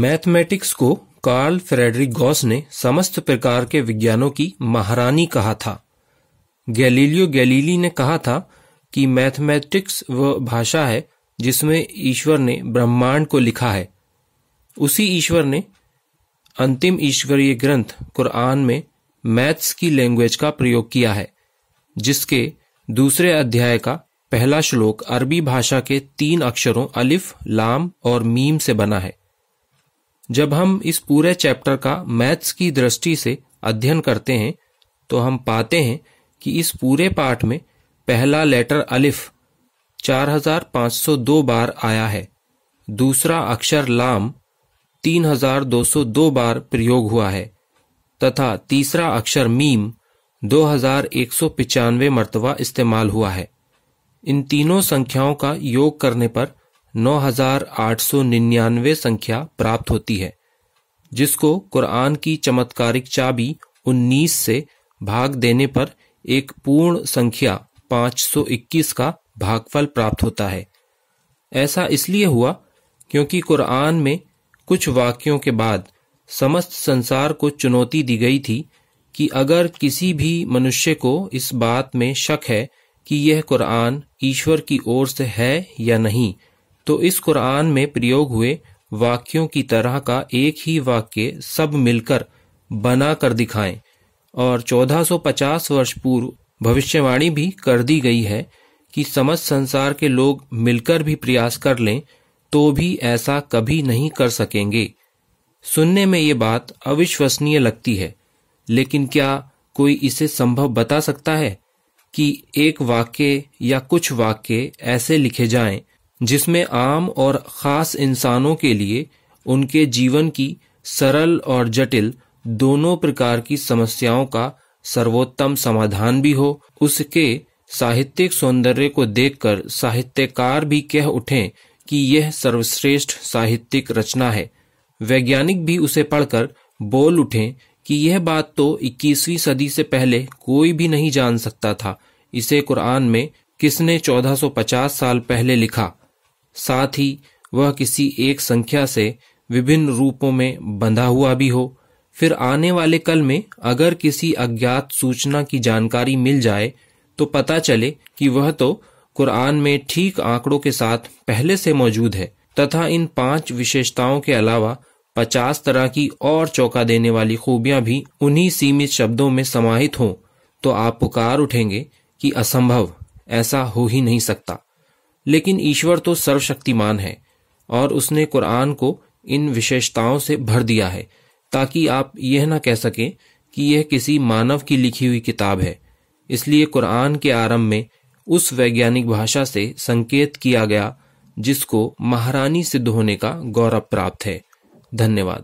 mathematics को Karl Frederick Gauss ने समस्त प्रकार के विज्ञानों की महारानी कहा था गैलीलियो गैलीली ने कहा था कि मैथमेटिक्स वह भाषा है जिसमें ईश्वर ने ब्रह्मांड को लिखा है उसी ईश्वर ने अंतिम ईश्वरीय ग्रंथ कुरान में मैथ्स की लैंग्वेज का प्रयोग किया है जिसके दूसरे अध्याय का पहला श्लोक अरबी भाषा के तीन अक्षरों अलिफ लाम और मीम से बना है जब हम इस पूरे चैप्टर का मैथ्स की दृष्टि से अध्ययन करते हैं तो हम पाते हैं कि इस पूरे पाठ में पहला लेटर अलिफ 4502 बार आया है दूसरा अक्षर लाम 3202 बार प्रयोग हुआ है तथा तीसरा अक्षर मीम 2195 मरतबा इस्तेमाल हुआ है इन तीनों संख्याओं का योग करने पर 9899 संख्या प्राप्त होती है जिसको कुरान की चमत्कारिक चाबी 19 से भाग देने पर एक पूर्ण संख्या 521 का भागफल प्राप्त होता है ऐसा इसलिए हुआ क्योंकि कुरान में कुछ वाक्यों के बाद समस्त संसार को चुनौती दी गई थी कि अगर किसी भी मनुष्य को इस बात में शक है कि यह कुरान ईश्वर की ओर से है या नहीं तो इस कुरान में प्रयोग हुए वाक्यों की तरह का एक ही वाक्य सब मिलकर बना कर दिखाएं और 1450 वर्ष पूर्व भविष्यवाणी भी कर दी गई है कि समझ संसार के लोग मिलकर भी प्रयास कर लें तो भी ऐसा कभी नहीं कर सकेंगे सुनने में ये बात अविश्वसनीय लगती है लेकिन क्या कोई इसे संभव बता सकता है कि एक वाक्य या कुछ वाक्य ऐसे लिखे जाएं जिसमें आम और खास इंसानों के लिए उनके जीवन की सरल और जटिल दोनों प्रकार की समस्याओं का सर्वोत्तम समाधान भी हो उसके साहित्यिक सौंदर्य को देखकर साहित्यकार भी कह उठें कि यह सर्वश्रेष्ठ साहित्यिक रचना है वैज्ञानिक भी उसे पढ़कर बोल उठें कि यह बात तो 21वीं सदी से पहले कोई भी नहीं जान सकता था इसे कुरान में किसने 1450 साल पहले लिखा साथ ही वह किसी एक संख्या से विभिन्न रूपों में बंधा हुआ भी हो फिर आने वाले कल में अगर किसी अज्ञात सूचना की जानकारी मिल जाए तो पता चले कि वह तो कुरान में ठीक आंकड़ों के साथ पहले से मौजूद है तथा इन पांच विशेषताओं के अलावा पचास तरह की और चौका देने वाली खूबियां भी उन्हीं सीमित शब्दों में समाहित हों तो आप पुकार उठेंगे कि असंभव ऐसा हो ही नहीं सकता लेकिन ईश्वर तो सर्वशक्तिमान है और उसने कुरान को इन विशेषताओं से भर दिया है ताकि आप यह ना कह सकें कि यह किसी मानव की लिखी हुई किताब है इसलिए कुरान के आरंभ में उस वैज्ञानिक भाषा से संकेत किया गया जिसको महारानी सिद्ध होने का गौरव प्राप्त है धन्यवाद